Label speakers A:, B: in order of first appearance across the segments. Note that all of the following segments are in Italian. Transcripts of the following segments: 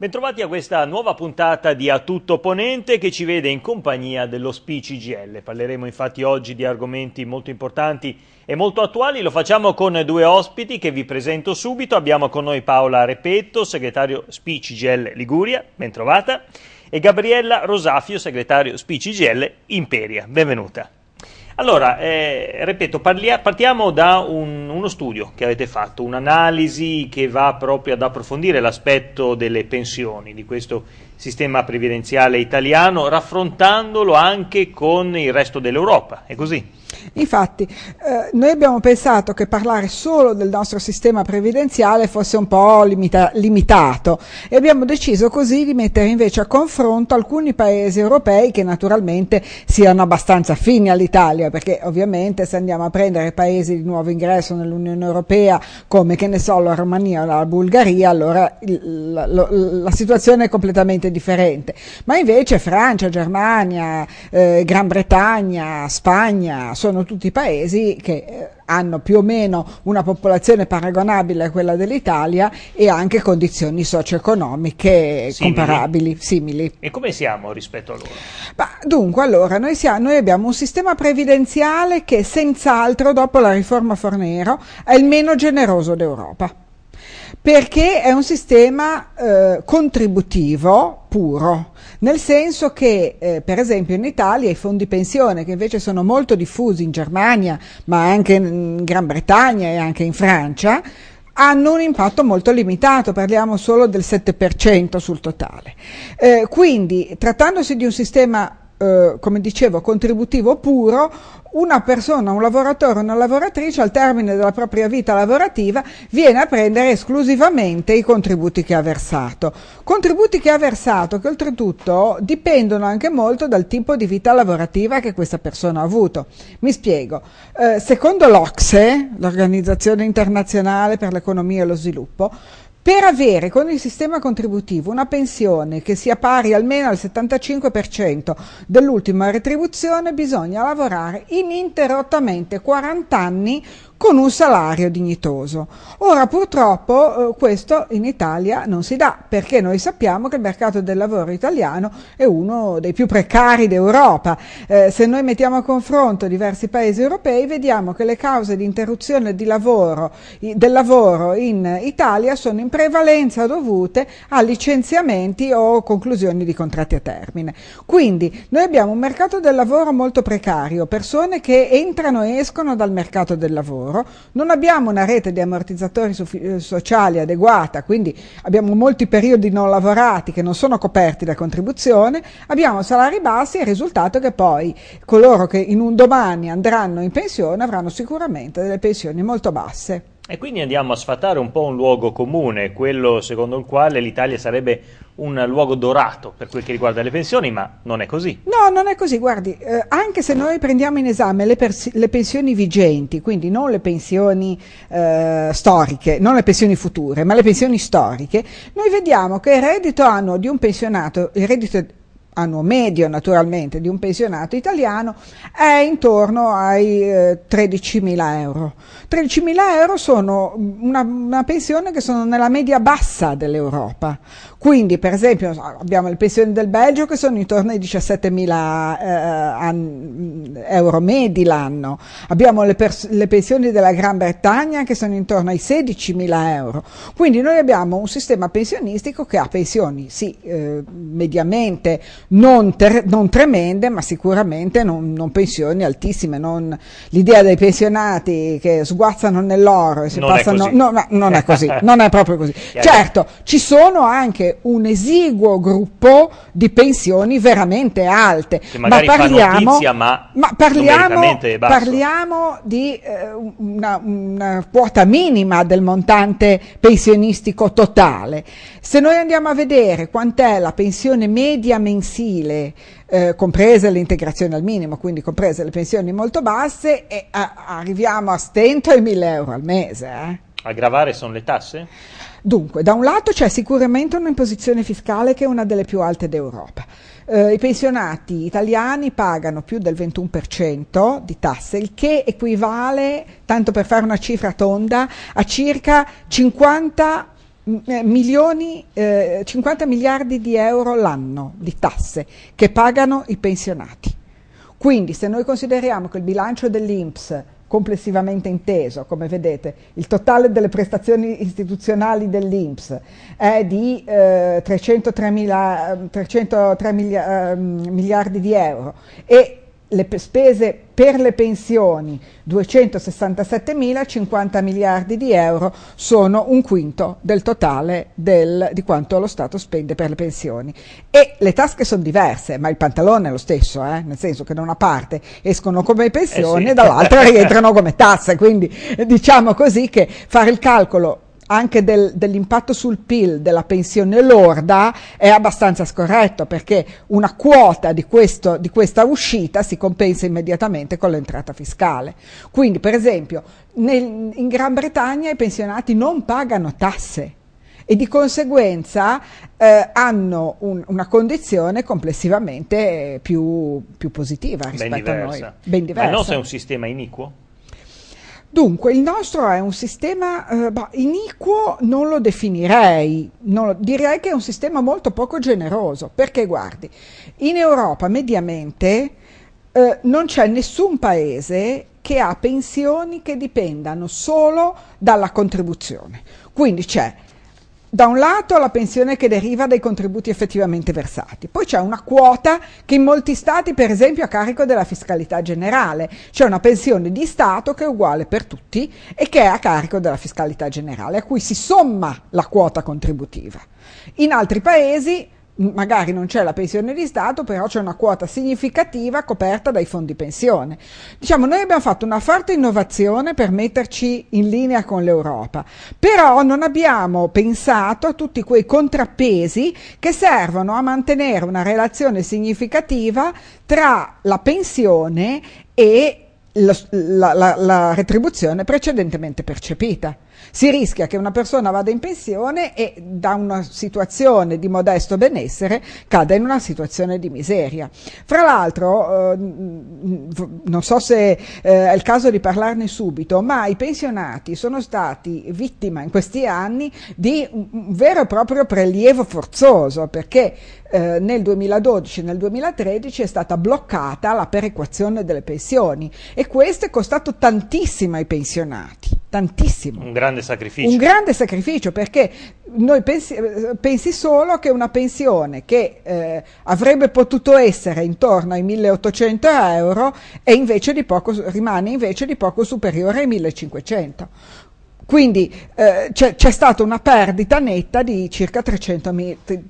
A: Bentrovati a questa nuova puntata di A Tutto Ponente che ci vede in compagnia dello SPCGL. Parleremo infatti oggi di argomenti molto importanti e molto attuali. Lo facciamo con due ospiti che vi presento subito. Abbiamo con noi Paola Repetto, segretario SPCGL Liguria, bentrovata, e Gabriella Rosafio, segretario SPCGL Imperia. Benvenuta. Allora, eh, ripeto, parlia, partiamo da un, uno studio che avete fatto, un'analisi che va proprio ad approfondire l'aspetto delle pensioni di questo sistema previdenziale italiano, raffrontandolo anche con il resto dell'Europa, è così?
B: Infatti eh, noi abbiamo pensato che parlare solo del nostro sistema previdenziale fosse un po' limita limitato e abbiamo deciso così di mettere invece a confronto alcuni paesi europei che naturalmente siano abbastanza affini all'Italia, perché ovviamente se andiamo a prendere paesi di nuovo ingresso nell'Unione Europea come che ne so la Romania o la Bulgaria, allora il, la, la, la, situazione è completamente differente. Ma invece Francia, Germania, eh, Gran Bretagna, Spagna, sono sono tutti paesi che eh, hanno più o meno una popolazione paragonabile a quella dell'Italia e anche condizioni socio-economiche simili. comparabili, simili.
A: E come siamo rispetto a loro?
B: Ma, dunque, allora, noi, siamo, noi abbiamo un sistema previdenziale che senz'altro, dopo la riforma Fornero, è il meno generoso d'Europa perché è un sistema eh, contributivo puro, nel senso che eh, per esempio in Italia i fondi pensione che invece sono molto diffusi in Germania, ma anche in Gran Bretagna e anche in Francia, hanno un impatto molto limitato, parliamo solo del 7% sul totale. Eh, quindi trattandosi di un sistema eh, come dicevo, contributivo puro, una persona, un lavoratore, una lavoratrice al termine della propria vita lavorativa viene a prendere esclusivamente i contributi che ha versato. Contributi che ha versato che oltretutto dipendono anche molto dal tipo di vita lavorativa che questa persona ha avuto. Mi spiego. Eh, secondo l'Ocse, l'Organizzazione Internazionale per l'Economia e lo Sviluppo, per avere con il sistema contributivo una pensione che sia pari almeno al 75% dell'ultima retribuzione bisogna lavorare ininterrottamente 40 anni con un salario dignitoso. Ora purtroppo eh, questo in Italia non si dà perché noi sappiamo che il mercato del lavoro italiano è uno dei più precari d'Europa. Eh, se noi mettiamo a confronto diversi paesi europei vediamo che le cause di interruzione di lavoro, del lavoro in Italia sono in prevalenza dovute a licenziamenti o conclusioni di contratti a termine. Quindi noi abbiamo un mercato del lavoro molto precario, persone che entrano e escono dal mercato del lavoro loro, non abbiamo una rete di ammortizzatori eh, sociali adeguata, quindi abbiamo molti periodi non lavorati che non sono coperti da contribuzione, abbiamo salari bassi e il risultato è che poi coloro che in un domani andranno in pensione avranno sicuramente delle pensioni molto basse.
A: E quindi andiamo a sfatare un po' un luogo comune, quello secondo il quale l'Italia sarebbe un luogo dorato per quel che riguarda le pensioni, ma non è così.
B: No, non è così, guardi, eh, anche se noi prendiamo in esame le, le pensioni vigenti, quindi non le pensioni eh, storiche, non le pensioni future, ma le pensioni storiche, noi vediamo che il reddito annuo di un pensionato, il reddito anno medio naturalmente di un pensionato italiano è intorno ai eh, 13.000 euro. 13.000 euro sono una, una, pensione che sono nella media bassa dell'Europa. Quindi per esempio abbiamo le pensioni del Belgio che sono intorno ai 17.000 eh, euro medi l'anno, abbiamo le, le pensioni della Gran Bretagna che sono intorno ai 16.000 euro. Quindi noi abbiamo un sistema pensionistico che ha pensioni sì eh, mediamente non, ter- non tremende, ma sicuramente non, non pensioni altissime. Non, l'idea dei pensionati che sguazzano nell'oro e si passano. È no, no, non è così, non è proprio così. Certo, ci sono anche un esiguo gruppo di pensioni veramente alte. Che ma parliamo, notizia, ma, ma parliamo, parliamo di eh, una, una quota minima del montante pensionistico totale. Se noi andiamo a vedere quant'è la pensione media mensile, mensile, eh, comprese le integrazioni al minimo, quindi comprese le pensioni molto basse, e a, arriviamo a stento ai 1000 euro al mese. Eh.
A: A gravare sono le tasse?
B: Dunque, da un lato c'è sicuramente un'imposizione fiscale che è una delle più alte d'Europa. Eh, I pensionati italiani pagano più del 21% di tasse, il che equivale, tanto per fare una cifra tonda, a circa 50 eh, milioni, eh, 50 miliardi di euro l'anno di tasse che pagano i pensionati. Quindi se noi consideriamo che il bilancio dell'Inps complessivamente inteso, come vedete, il totale delle prestazioni istituzionali dell'Inps è di eh, 303, mila, 303 mila, miliardi di euro e le spese per le pensioni 267 mila, 50 miliardi di euro sono un quinto del totale del, di quanto lo Stato spende per le pensioni. E le tasche sono diverse, ma il pantalone è lo stesso, eh? nel senso che da una parte escono come pensioni eh sì. e dall'altra rientrano come tasse, quindi diciamo così che fare il calcolo anche del, dell'impatto sul PIL della pensione lorda è abbastanza scorretto perché una quota di, questo, di questa uscita si compensa immediatamente con l'entrata fiscale. Quindi, per esempio, nel, in Gran Bretagna i pensionati non pagano tasse e di conseguenza eh, hanno un, una condizione complessivamente più, più positiva rispetto a noi. Ben diversa. Ma il nostro è un
A: sistema iniquo?
B: Dunque, il nostro è un sistema eh, bah, iniquo, non lo definirei, non lo, direi che è un sistema molto poco generoso, perché guardi, in Europa mediamente eh, non c'è nessun paese che ha pensioni che dipendano solo dalla contribuzione. Quindi c'è da un lato la pensione che deriva dai contributi effettivamente versati, poi c'è una quota che in molti stati per esempio è a carico della fiscalità generale, c'è cioè una pensione di Stato che è uguale per tutti e che è a carico della fiscalità generale, a cui si somma la quota contributiva. In altri paesi magari non c'è la pensione di Stato, però c'è una quota significativa coperta dai fondi pensione. Diciamo, noi abbiamo fatto una forte innovazione per metterci in linea con l'Europa, però non abbiamo pensato a tutti quei contrappesi che servono a mantenere una relazione significativa tra la pensione e la, la, la, retribuzione precedentemente percepita. Si rischia che una persona vada in pensione e da una situazione di modesto benessere cada in una situazione di miseria. Fra l'altro, eh, non so se eh, è il caso di parlarne subito, ma i pensionati sono stati vittima in questi anni di un vero e proprio prelievo forzoso perché eh, nel 2012 e nel 2013 è stata bloccata la perequazione delle pensioni e questo è costato tantissimo ai pensionati tantissimo.
A: Un grande sacrificio.
B: Un grande sacrificio perché noi pensi, pensi solo che una pensione che eh, avrebbe potuto essere intorno ai 1800 euro invece poco, rimane invece di poco superiore ai 1500. Quindi eh, c'è, stata una perdita netta di circa 300,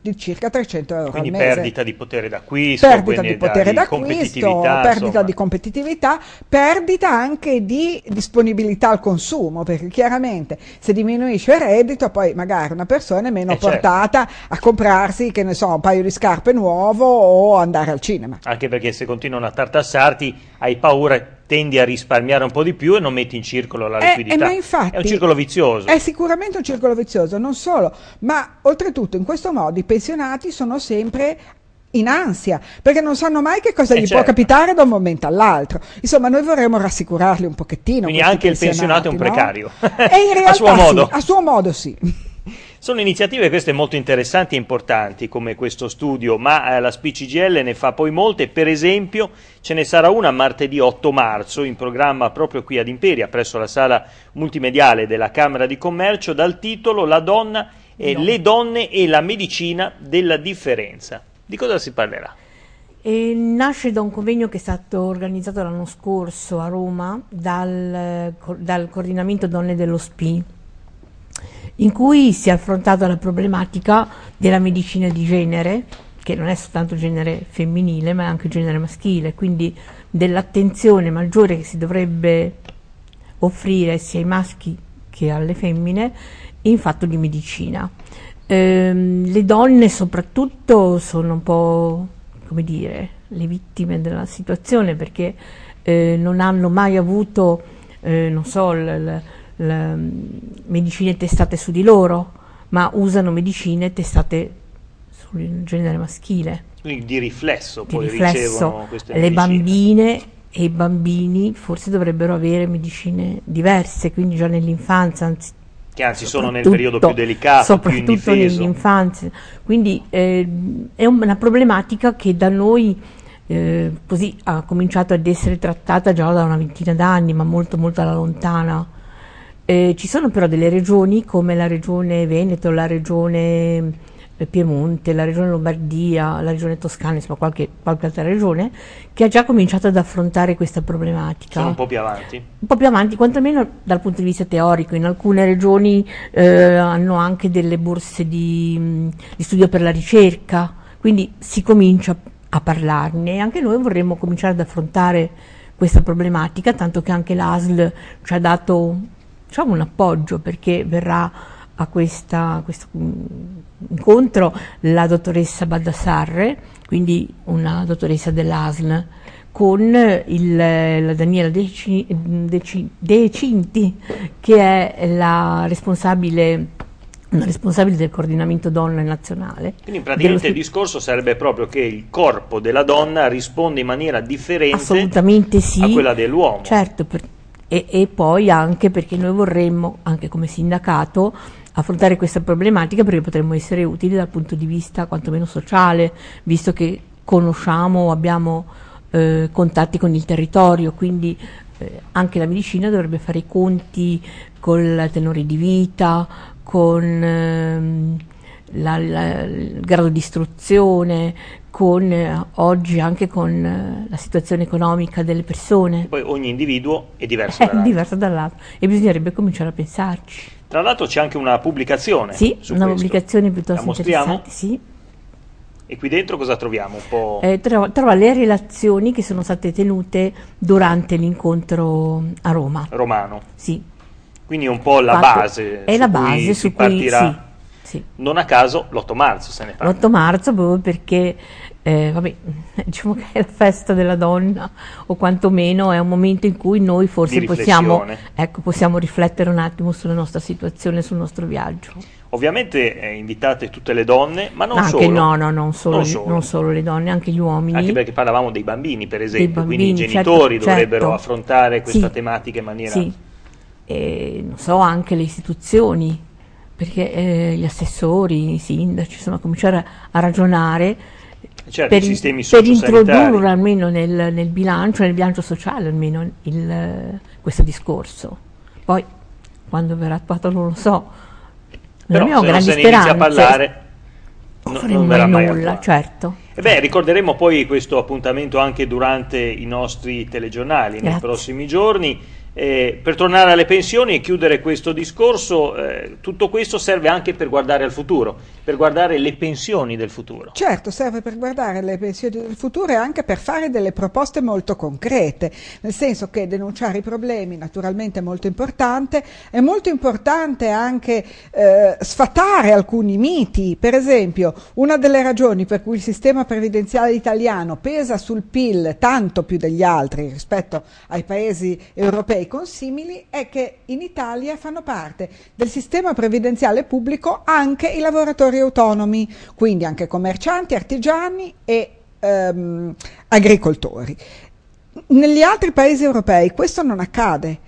B: di circa 300 euro quindi al mese. perdita di
A: potere d'acquisto, perdita di potere d'acquisto, perdita insomma.
B: di competitività, perdita anche di disponibilità al consumo, perché chiaramente se diminuisce il reddito poi magari una persona è meno eh certo. portata certo. a comprarsi, che ne so, un paio di scarpe nuovo o andare al cinema.
A: Anche perché se continuano a tartassarti hai paura tendi a risparmiare un po' di più e non metti in circolo la eh, liquidità. Eh, eh, infatti, è un circolo vizioso. È
B: sicuramente un circolo vizioso, non solo, ma oltretutto in questo modo i pensionati sono sempre in ansia, perché non sanno mai che cosa eh gli certo. può capitare da un momento all'altro. Insomma, noi vorremmo rassicurarli un pochettino. Quindi anche il pensionato è un precario. No? E in realtà a suo modo, sì, a suo modo sì.
A: Sono iniziative queste molto interessanti e importanti come questo studio, ma eh, la SPCGL ne fa poi molte, per esempio ce ne sarà una martedì 8 marzo in programma proprio qui ad Imperia, presso la sala multimediale della Camera di Commercio, dal titolo La donna e no. le donne e la medicina della differenza. Di cosa si parlerà?
C: E nasce da un convegno che è stato organizzato l'anno scorso a Roma dal, eh, dal coordinamento Donne dello SPI in cui si è affrontata la problematica della medicina di genere, che non è soltanto genere femminile ma è anche genere maschile, quindi dell'attenzione maggiore che si dovrebbe offrire sia ai maschi che alle femmine in fatto di medicina. Ehm, le donne soprattutto sono un po', come dire, le vittime della situazione perché eh, non hanno mai avuto, eh, non so, l- Mm, medicine testate su di loro, ma usano medicine testate sul genere maschile.
A: Quindi di riflesso di poi riflesso, Le
C: bambine e i bambini forse dovrebbero avere medicine diverse, quindi già nell'infanzia, anzi
A: che anzi sono nel periodo più delicato, soprattutto più
C: nell'infanzia. Quindi eh, è una problematica che da noi eh, così ha cominciato ad essere trattata già da una ventina d'anni, ma molto molto alla lontana. Eh, ci sono però delle regioni come la regione Veneto, la regione eh, Piemonte, la regione Lombardia, la regione Toscana, insomma qualche, qualche altra regione, che ha già cominciato ad affrontare questa problematica. Sono un po'
A: più
B: avanti.
C: Un po' più avanti, quantomeno dal punto di vista teorico. In alcune regioni eh, hanno anche delle borse di, di studio per la ricerca, quindi si comincia a parlarne e anche noi vorremmo cominciare ad affrontare questa problematica, tanto che anche l'ASL ci ha dato facciamo un appoggio perché verrà a questa, questo mm, incontro la dottoressa Baldassarre, quindi una dottoressa dell'ASL, con il, la Daniela De, De, De Cinti, che è la responsabile responsabile del coordinamento donna nazionale. Quindi praticamente
A: il discorso sarebbe proprio che il corpo della donna risponde in maniera differente sì. a quella dell'uomo.
C: Certo, per, e, e poi anche perché noi vorremmo, anche come sindacato, affrontare questa problematica perché potremmo essere utili dal punto di vista quantomeno sociale, visto che conosciamo, abbiamo eh, contatti con il territorio, quindi eh, anche la medicina dovrebbe fare i conti col tenore di vita, con... Ehm, la, la, il grado di istruzione, con eh, oggi anche con eh, la situazione economica delle persone. E
A: poi ogni individuo è diverso eh, dall'altro. È diverso
C: dall'altro e bisognerebbe cominciare a pensarci.
A: Tra l'altro c'è anche una pubblicazione. Sì, una questo. pubblicazione piuttosto interessante. Sì. E qui dentro cosa troviamo? Eh,
C: trova, trova, le relazioni che sono state tenute durante l'incontro a Roma.
A: Romano. Sì. Quindi è un po' la Quanto base. È la base su cui, cui partirà. Sì sì. Non a caso l'8 marzo se ne parla.
C: L'8 marzo proprio perché eh, vabbè, diciamo che è la festa della donna o quantomeno è un momento in cui noi forse possiamo, ecco, possiamo, riflettere un attimo sulla nostra situazione, sul nostro viaggio.
A: Ovviamente eh, invitate tutte le donne, ma non anche, ah, solo. No, no, non solo, non, solo.
C: non solo, le donne, anche gli uomini. Anche
A: perché parlavamo dei bambini, per esempio, bambini, quindi i certo, genitori certo, dovrebbero certo. affrontare questa sì, tematica in maniera... Sì.
C: E, non so, anche le istituzioni perché eh, gli assessori, i sindaci, insomma, cominciare a, a ragionare
A: eh, certo, per, i, per, introdurre
C: almeno nel, nel, bilancio, nel bilancio sociale almeno il, eh, questo discorso. Poi, quando verrà attuato non lo so, non abbiamo grandi inizia A parlare,
A: non, non verrà mai nulla, certo. E eh beh, ricorderemo poi questo appuntamento anche durante i nostri telegiornali Grazie. nei prossimi giorni. Eh, per tornare alle pensioni e chiudere questo discorso, eh, tutto questo serve anche per guardare al futuro, per guardare le pensioni del futuro.
B: Certo, serve per guardare le pensioni del futuro e anche per fare delle proposte molto concrete, nel senso che denunciare i problemi naturalmente è molto importante, è molto importante anche eh, sfatare alcuni miti, per esempio una delle ragioni per cui il sistema previdenziale italiano pesa sul PIL tanto più degli altri rispetto ai paesi europei, dei consimili è che in Italia fanno parte del sistema previdenziale pubblico anche i lavoratori autonomi, quindi anche commercianti, artigiani e ehm, agricoltori. Negli altri paesi europei questo non accade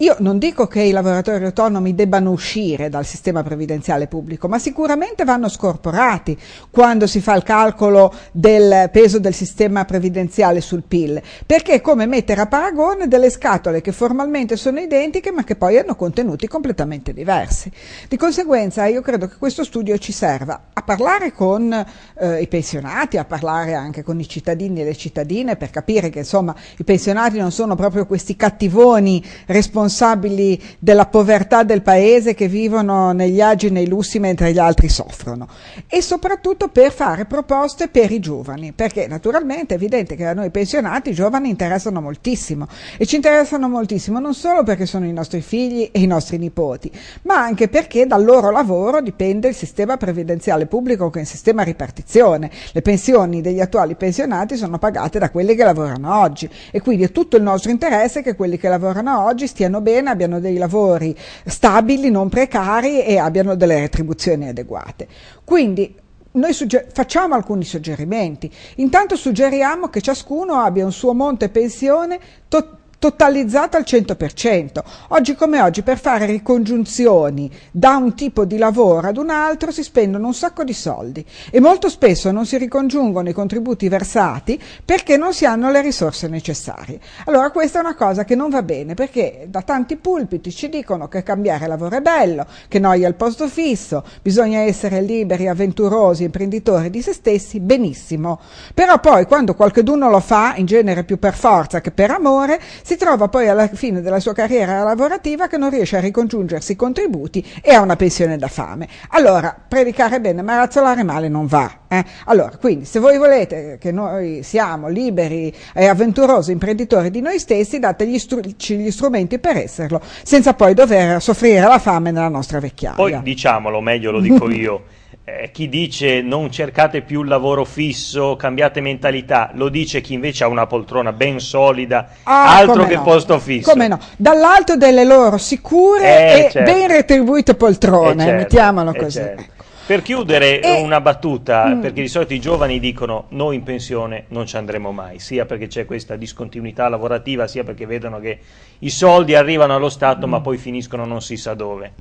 B: io non dico che i lavoratori autonomi debbano uscire dal sistema previdenziale pubblico, ma sicuramente vanno scorporati quando si fa il calcolo del peso del sistema previdenziale sul PIL, perché è come mettere a paragone delle scatole che formalmente sono identiche ma che poi hanno contenuti completamente diversi. Di conseguenza io credo che questo studio ci serva a parlare con eh, i pensionati, a parlare anche con i cittadini e le cittadine per capire che insomma i pensionati non sono proprio questi cattivoni responsabili responsabili della povertà del paese che vivono negli agi e nei lussi mentre gli altri soffrono e soprattutto per fare proposte per i giovani, perché naturalmente è evidente che a noi pensionati i giovani interessano moltissimo e ci interessano moltissimo non solo perché sono i nostri figli e i nostri nipoti, ma anche perché dal loro lavoro dipende il sistema previdenziale pubblico che è un sistema ripartizione. Le pensioni degli attuali pensionati sono pagate da quelli che lavorano oggi e quindi è tutto il nostro interesse che quelli che lavorano oggi stiano stiano bene, abbiano dei lavori stabili, non precari e abbiano delle retribuzioni adeguate. Quindi noi facciamo alcuni suggerimenti. Intanto suggeriamo che ciascuno abbia un suo monte pensione to totalizzata al 100%. Oggi come oggi per fare ricongiunzioni da un tipo di lavoro ad un altro si spendono un sacco di soldi e molto spesso non si ricongiungono i contributi versati perché non si hanno le risorse necessarie. Allora questa è una cosa che non va bene perché da tanti pulpiti ci dicono che cambiare lavoro è bello, che noia il posto fisso, bisogna essere liberi, avventurosi, imprenditori di se stessi, benissimo. Però poi quando qualcuno lo fa, in genere più per forza che per amore, si trova poi alla fine della sua carriera lavorativa che non riesce a ricongiungersi i contributi e ha una pensione da fame. Allora, predicare bene ma razzolare male non va. Eh? Allora, quindi se voi volete che noi siamo liberi e avventurosi imprenditori di noi stessi, dategli gli strumenti per esserlo, senza poi dover soffrire la fame nella nostra vecchiaia. Poi
A: diciamolo, meglio lo dico io. Eh, chi dice non cercate più il lavoro fisso, cambiate mentalità, lo dice chi invece ha una poltrona ben solida, ah, altro che no. posto fisso. Come no?
B: Dall'alto delle loro sicure eh, e certo. ben retribuite poltrone, eh, certo. mettiamolo eh, così. Certo.
A: Ecco. Per chiudere e... una battuta, mm. perché di solito i giovani dicono noi in pensione non ci andremo mai, sia perché c'è questa discontinuità lavorativa, sia perché vedono che i soldi arrivano allo Stato mm. ma poi finiscono non si sa dove.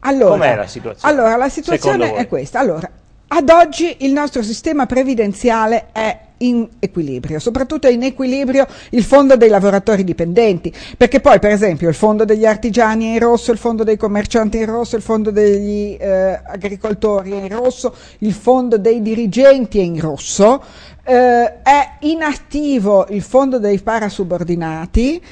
A: Allora, Com'è la situazione? Allora, la situazione è questa.
B: Allora, ad oggi il nostro sistema previdenziale è in equilibrio, soprattutto in equilibrio il fondo dei lavoratori dipendenti, perché poi per esempio il fondo degli artigiani è in rosso, il fondo dei commercianti è in rosso, il fondo degli eh, agricoltori è in rosso, il fondo dei dirigenti è in rosso, eh, è inattivo il fondo dei parasubordinati,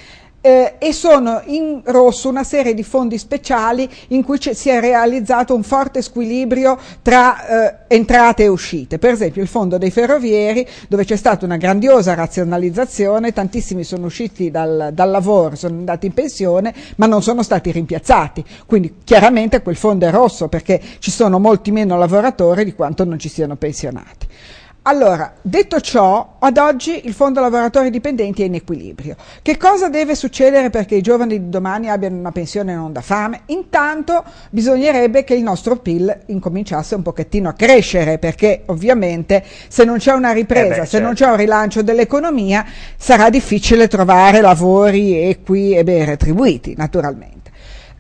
B: eh, e sono in rosso una serie di fondi speciali in cui si è realizzato un forte squilibrio tra eh, entrate e uscite. Per esempio il fondo dei ferrovieri dove c'è stata una grandiosa razionalizzazione, tantissimi sono usciti dal, dal lavoro, sono andati in pensione ma non sono stati rimpiazzati. Quindi chiaramente quel fondo è rosso perché ci sono molti meno lavoratori di quanto non ci siano pensionati. Allora, detto ciò, ad oggi il fondo lavoratori dipendenti è in equilibrio. Che cosa deve succedere perché i giovani di domani abbiano una pensione non da fame? Intanto bisognerebbe che il nostro PIL incominciasse un pochettino a crescere, perché ovviamente se non c'è una ripresa, eh beh, certo. se non certo. c'è un rilancio dell'economia, sarà difficile trovare lavori equi e ben retribuiti, naturalmente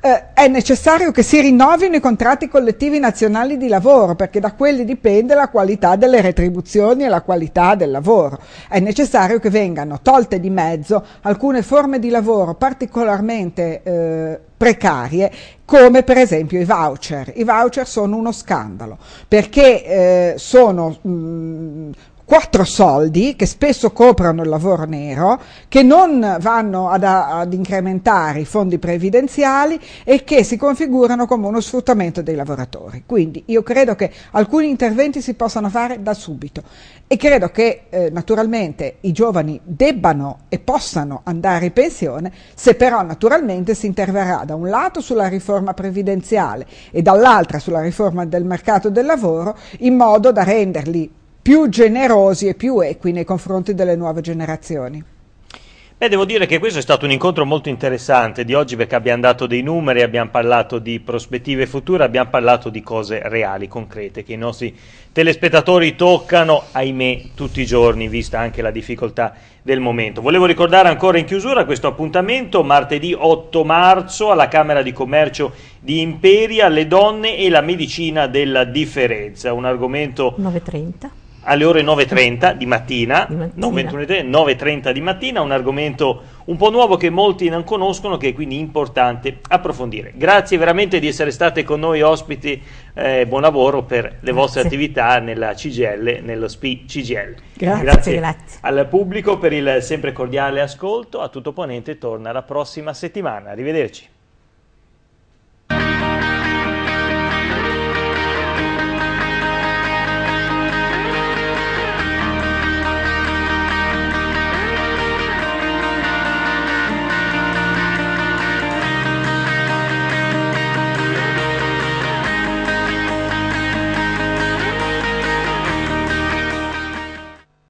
B: eh, è necessario che si rinnovino i contratti collettivi nazionali di lavoro perché da quelli dipende la qualità delle retribuzioni e la qualità del lavoro. È necessario che vengano tolte di mezzo alcune forme di lavoro particolarmente eh, precarie come per esempio i voucher. I voucher sono uno scandalo perché eh, sono mh, mm, quattro soldi che spesso coprono il lavoro nero, che non vanno ad, ad, incrementare i fondi previdenziali e che si configurano come uno sfruttamento dei lavoratori. Quindi io credo che alcuni interventi si possano fare da subito e credo che eh, naturalmente i giovani debbano e possano andare in pensione se però naturalmente si interverrà da un lato sulla riforma previdenziale e dall'altra sulla riforma del mercato del lavoro in modo da renderli più generosi e più equi nei confronti delle nuove generazioni.
A: Beh, devo dire che questo è stato un incontro molto interessante di oggi perché abbiamo dato dei numeri, abbiamo parlato di prospettive future, abbiamo parlato di cose reali, concrete, che i nostri telespettatori toccano, ahimè, tutti i giorni, vista anche la difficoltà del momento. Volevo ricordare ancora in chiusura questo appuntamento, martedì 8 marzo alla Camera di Commercio di Imperia, le donne e la medicina della differenza, un argomento...
C: 9.30
A: alle ore 9.30 di mattina, mattina. 9.30 di mattina, un argomento un po' nuovo che molti non conoscono, che è quindi importante approfondire. Grazie veramente di essere state con noi ospiti, eh, buon lavoro per le grazie. vostre attività nella CGL, nello SPI CGL. Grazie, grazie, grazie al pubblico per il sempre cordiale ascolto, a tutto ponente torna la prossima settimana, arrivederci.